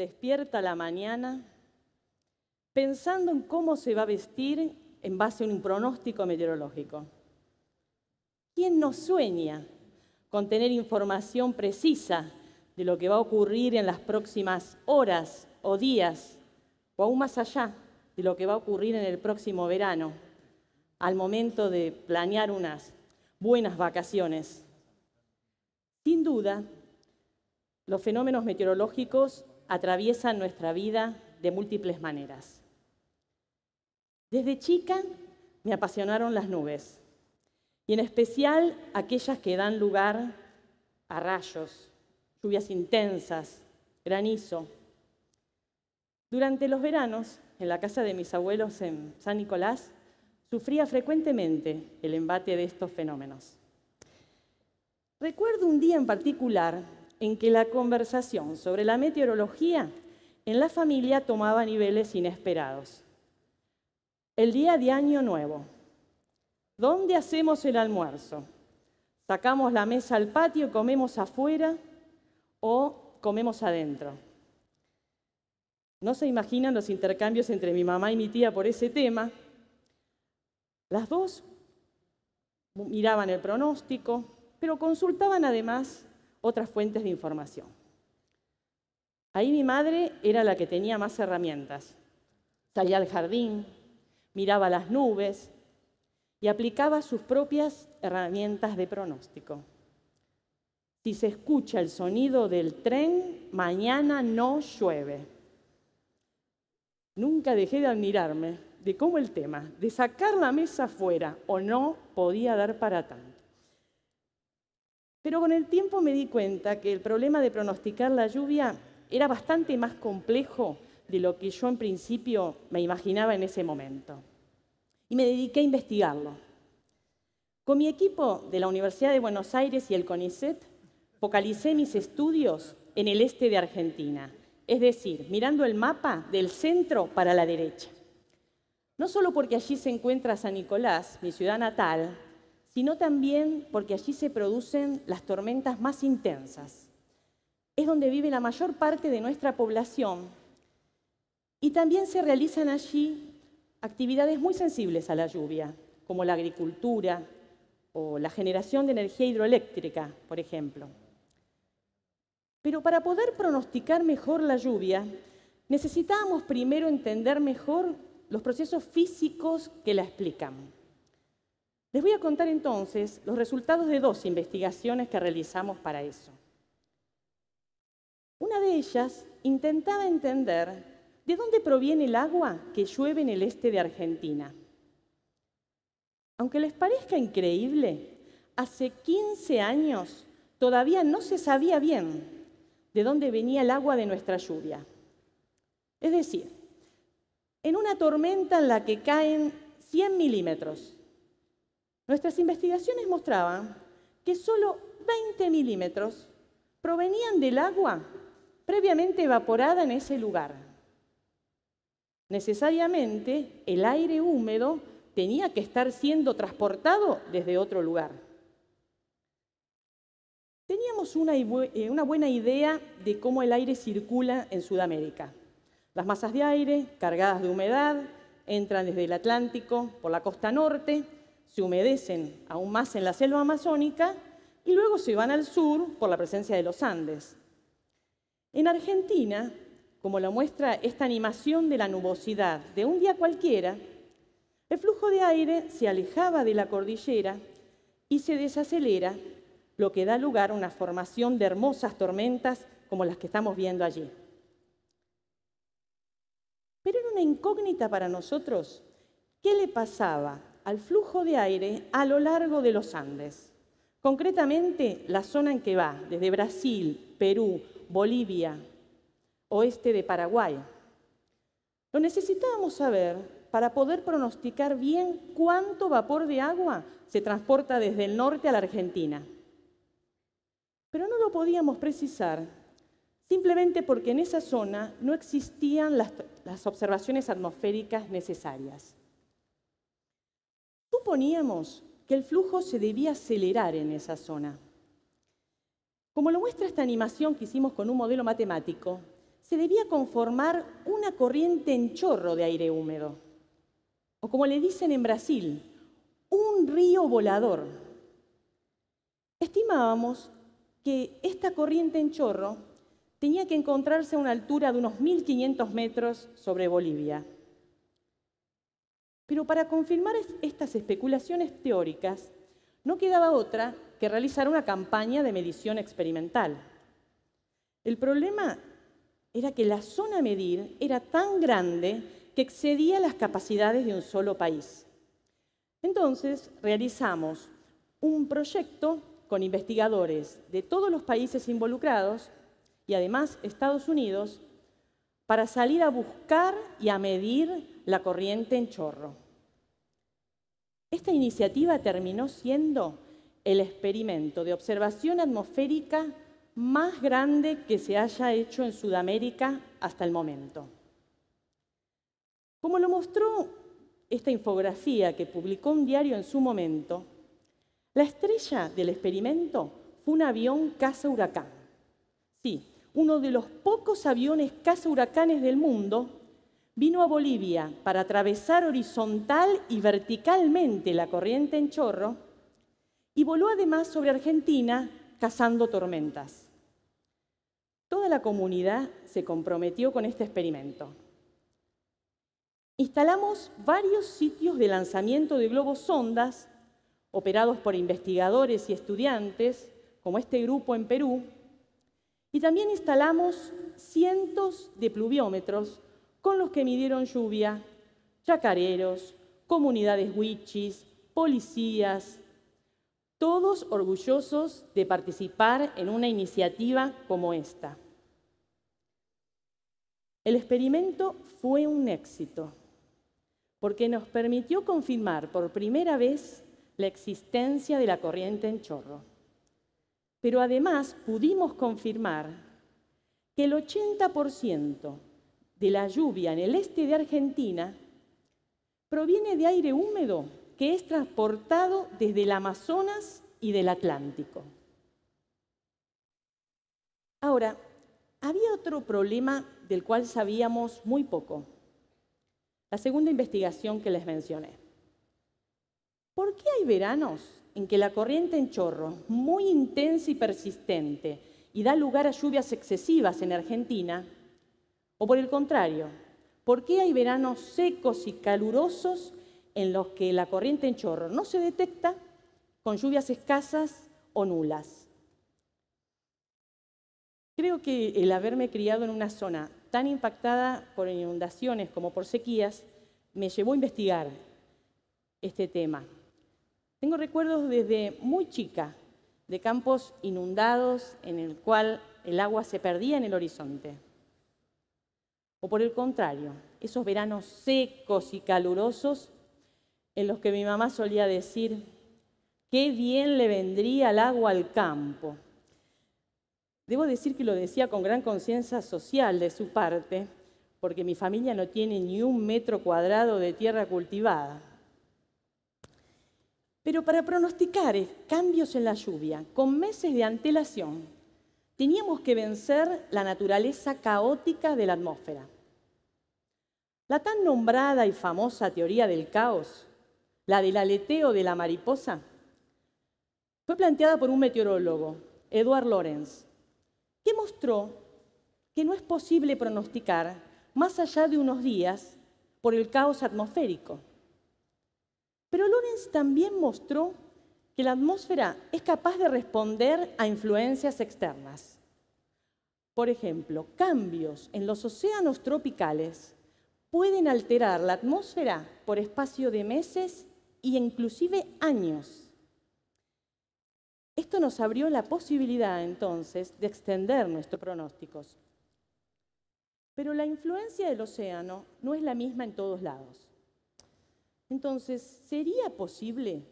despierta la mañana pensando en cómo se va a vestir en base a un pronóstico meteorológico. ¿Quién no sueña con tener información precisa de lo que va a ocurrir en las próximas horas o días, o aún más allá de lo que va a ocurrir en el próximo verano, al momento de planear unas buenas vacaciones? Sin duda, los fenómenos meteorológicos atraviesan nuestra vida de múltiples maneras. Desde chica me apasionaron las nubes, y en especial aquellas que dan lugar a rayos, lluvias intensas, granizo. Durante los veranos, en la casa de mis abuelos en San Nicolás, sufría frecuentemente el embate de estos fenómenos. Recuerdo un día en particular en que la conversación sobre la meteorología en la familia tomaba niveles inesperados. El día de Año Nuevo. ¿Dónde hacemos el almuerzo? ¿Sacamos la mesa al patio, comemos afuera o comemos adentro? No se imaginan los intercambios entre mi mamá y mi tía por ese tema. Las dos miraban el pronóstico, pero consultaban además otras fuentes de información. Ahí mi madre era la que tenía más herramientas. Salía al jardín, miraba las nubes y aplicaba sus propias herramientas de pronóstico. Si se escucha el sonido del tren, mañana no llueve. Nunca dejé de admirarme de cómo el tema de sacar la mesa fuera o no podía dar para tanto. Pero con el tiempo me di cuenta que el problema de pronosticar la lluvia era bastante más complejo de lo que yo en principio me imaginaba en ese momento. Y me dediqué a investigarlo. Con mi equipo de la Universidad de Buenos Aires y el CONICET, focalicé mis estudios en el este de Argentina, es decir, mirando el mapa del centro para la derecha. No solo porque allí se encuentra San Nicolás, mi ciudad natal, sino también porque allí se producen las tormentas más intensas. Es donde vive la mayor parte de nuestra población y también se realizan allí actividades muy sensibles a la lluvia, como la agricultura o la generación de energía hidroeléctrica, por ejemplo. Pero para poder pronosticar mejor la lluvia, necesitábamos primero entender mejor los procesos físicos que la explican. Les voy a contar entonces los resultados de dos investigaciones que realizamos para eso. Una de ellas intentaba entender de dónde proviene el agua que llueve en el este de Argentina. Aunque les parezca increíble, hace 15 años todavía no se sabía bien de dónde venía el agua de nuestra lluvia. Es decir, en una tormenta en la que caen 100 milímetros Nuestras investigaciones mostraban que solo 20 milímetros provenían del agua previamente evaporada en ese lugar. Necesariamente el aire húmedo tenía que estar siendo transportado desde otro lugar. Teníamos una, eh, una, buena idea de cómo el aire circula en Sudamérica. Las masas de aire, cargadas de humedad, entran desde el Atlántico por la costa norte se humedecen aún más en la selva amazónica y luego se van al sur por la presencia de los Andes. En Argentina, como lo muestra esta animación de la nubosidad de un día cualquiera, el flujo de aire se alejaba de la cordillera y se desacelera, lo que da lugar a una formación de hermosas tormentas como las que estamos viendo allí. Pero era una incógnita para nosotros qué le pasaba al flujo de aire a lo largo de los Andes. Concretamente, la zona en que va, desde Brasil, Perú, Bolivia, oeste de Paraguay. Lo necesitábamos saber para poder pronosticar bien cuánto vapor de agua se transporta desde el norte a la Argentina. Pero no lo podíamos precisar simplemente porque en esa zona no existían las, observaciones atmosféricas necesarias suponíamos que el flujo se debía acelerar en esa zona. Como lo muestra esta animación que hicimos con un modelo matemático, se debía conformar una corriente en chorro de aire húmedo, o como le dicen en Brasil, un río volador. Estimábamos que esta corriente en chorro tenía que encontrarse a una altura de unos 1.500 metros sobre Bolivia. Pero para confirmar estas especulaciones teóricas, no quedaba otra que realizar una campaña de medición experimental. El problema era que la zona a medir era tan grande que excedía las capacidades de un solo país. Entonces realizamos un proyecto con investigadores de todos los países involucrados y además Estados Unidos para salir a buscar y a medir la corriente en chorro. Esta iniciativa terminó siendo el experimento de observación atmosférica más grande que se haya hecho en Sudamérica hasta el momento. Como lo mostró esta infografía que publicó un diario en su momento, la estrella del experimento fue un avión caza huracán. Sí, uno de los pocos aviones caza huracanes del mundo, vino a Bolivia para atravesar horizontal y verticalmente la corriente en chorro y voló además sobre Argentina cazando tormentas. Toda la comunidad se comprometió con este experimento. Instalamos varios sitios de lanzamiento de globos sondas operados por investigadores y estudiantes, como este grupo en Perú, y también instalamos cientos de pluviómetros con los que midieron lluvia, chacareros, comunidades witches, policías, todos orgullosos de participar en una iniciativa como esta. El experimento fue un éxito, porque nos permitió confirmar por primera vez la existencia de la corriente en chorro. Pero además pudimos confirmar que el 80% de la lluvia en el este de Argentina proviene de aire húmedo que es transportado desde el Amazonas y del Atlántico. Ahora, había otro problema del cual sabíamos muy poco. La segunda investigación que les mencioné. ¿Por qué hay veranos en que la corriente en chorro, muy intensa y persistente, y da lugar a lluvias excesivas en Argentina? ¿O por el contrario, por qué hay veranos secos y calurosos en los que la corriente en chorro no se detecta con lluvias escasas o nulas? Creo que el haberme criado en una zona tan impactada por inundaciones como por sequías me llevó a investigar este tema tengo recuerdos desde muy chica de campos inundados en el cual el agua se perdía en el horizonte. O por el contrario, esos veranos secos y calurosos en los que mi mamá solía decir, qué bien le vendría el agua al campo. Debo decir que lo decía con gran conciencia social de su parte, porque mi familia no tiene ni un metro cuadrado de tierra cultivada. Pero para pronosticar cambios en la lluvia con meses de antelación, teníamos que vencer la naturaleza caótica de la atmósfera. La tan nombrada y famosa teoría del caos, la del aleteo de la mariposa, fue planteada por un meteorólogo, Edward Lorenz, que mostró que no es posible pronosticar más allá de unos días por el caos atmosférico. Pero Lorenz también mostró que la atmósfera es capaz de responder a influencias externas. Por ejemplo, cambios en los océanos tropicales pueden alterar la atmósfera por espacio de meses e inclusive años. Esto nos abrió la posibilidad entonces de extender nuestros pronósticos. Pero la influencia del océano no es la misma en todos lados. Entonces, ¿sería posible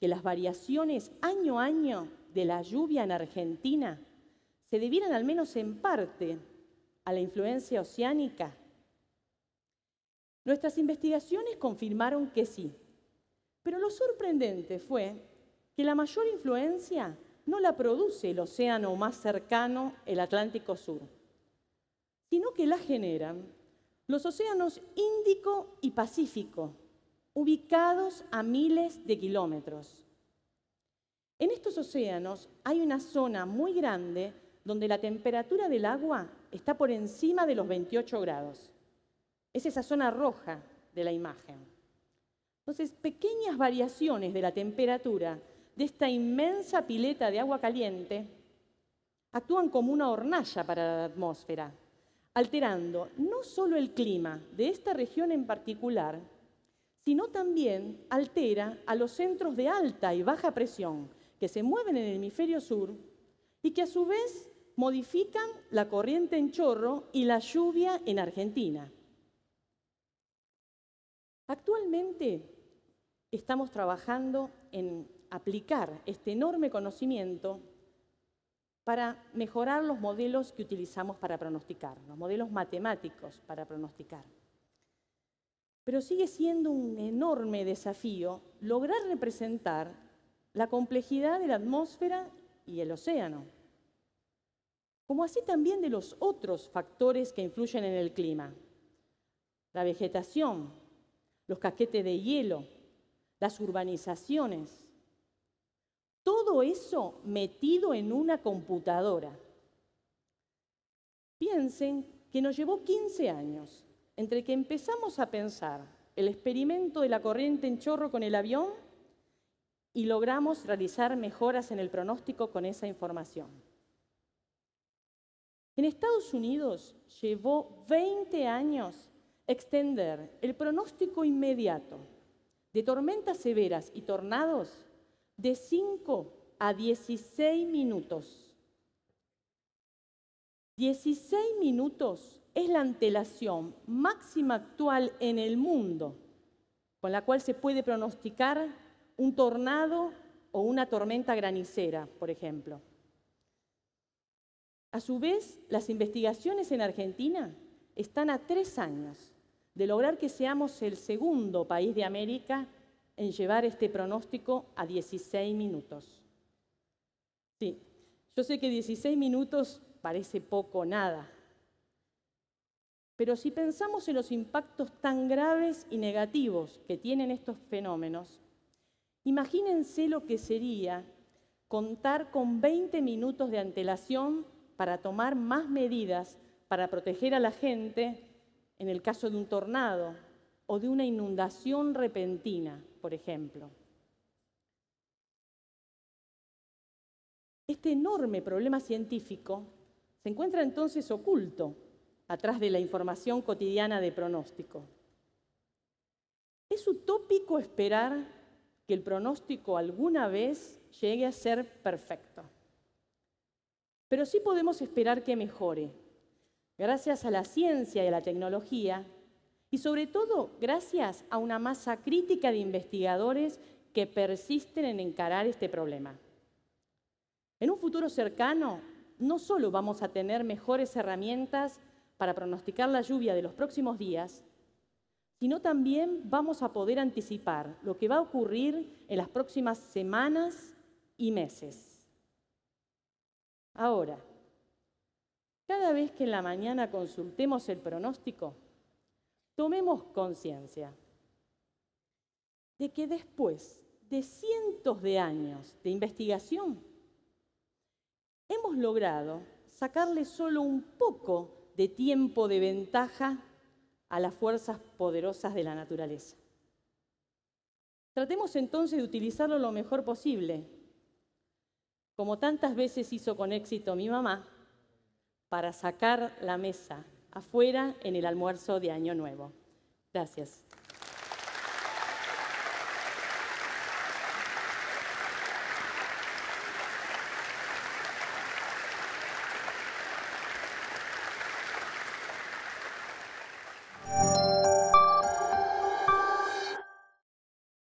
que las variaciones año a año de la lluvia en Argentina se debieran al menos en parte a la influencia oceánica? Nuestras investigaciones confirmaron que sí, pero lo sorprendente fue que la mayor influencia no la produce el océano más cercano, el Atlántico Sur, sino que la generan los océanos Índico y Pacífico, ubicados a miles de kilómetros. En estos océanos hay una zona muy grande donde la temperatura del agua está por encima de los 28 grados. Es esa zona roja de la imagen. Entonces, pequeñas variaciones de la temperatura de esta inmensa pileta de agua caliente actúan como una hornalla para la atmósfera, alterando no solo el clima de esta región en particular, sino también altera a los centros de alta y baja presión que se mueven en el hemisferio sur y que a su vez modifican la corriente en chorro y la lluvia en Argentina. Actualmente estamos trabajando en aplicar este enorme conocimiento para mejorar los modelos que utilizamos para pronosticar, los modelos matemáticos para pronosticar. Pero sigue siendo un enorme desafío lograr representar la complejidad de la atmósfera y el océano, como así también de los otros factores que influyen en el clima. La vegetación, los casquetes de hielo, las urbanizaciones, todo eso metido en una computadora. Piensen que nos llevó 15 años entre que empezamos a pensar el experimento de la corriente en chorro con el avión y logramos realizar mejoras en el pronóstico con esa información. En Estados Unidos llevó 20 años extender el pronóstico inmediato de tormentas severas y tornados de 5 a 16 minutos. 16 minutos es la antelación máxima actual en el mundo con la cual se puede pronosticar un tornado o una tormenta granicera, por ejemplo. A su vez, las investigaciones en Argentina están a tres años de lograr que seamos el segundo país de América en llevar este pronóstico a 16 minutos. Sí, yo sé que 16 minutos parece poco nada, pero si pensamos en los impactos tan graves y negativos que tienen estos fenómenos, imagínense lo que sería contar con 20 minutos de antelación para tomar más medidas para proteger a la gente en el caso de un tornado o de una inundación repentina, por ejemplo. Este enorme problema científico se encuentra entonces oculto atrás de la información cotidiana de pronóstico. Es utópico esperar que el pronóstico alguna vez llegue a ser perfecto. Pero sí podemos esperar que mejore, gracias a la ciencia y a la tecnología, y sobre todo gracias a una masa crítica de investigadores que persisten en encarar este problema. En un futuro cercano, no solo vamos a tener mejores herramientas para pronosticar la lluvia de los próximos días, sino también vamos a poder anticipar lo que va a ocurrir en las próximas semanas y meses. Ahora, cada vez que en la mañana consultemos el pronóstico, tomemos conciencia de que después de cientos de años de investigación, hemos logrado sacarle solo un poco de tiempo de ventaja a las fuerzas poderosas de la naturaleza. Tratemos entonces de utilizarlo lo mejor posible, como tantas veces hizo con éxito mi mamá, para sacar la mesa afuera en el almuerzo de Año Nuevo. Gracias.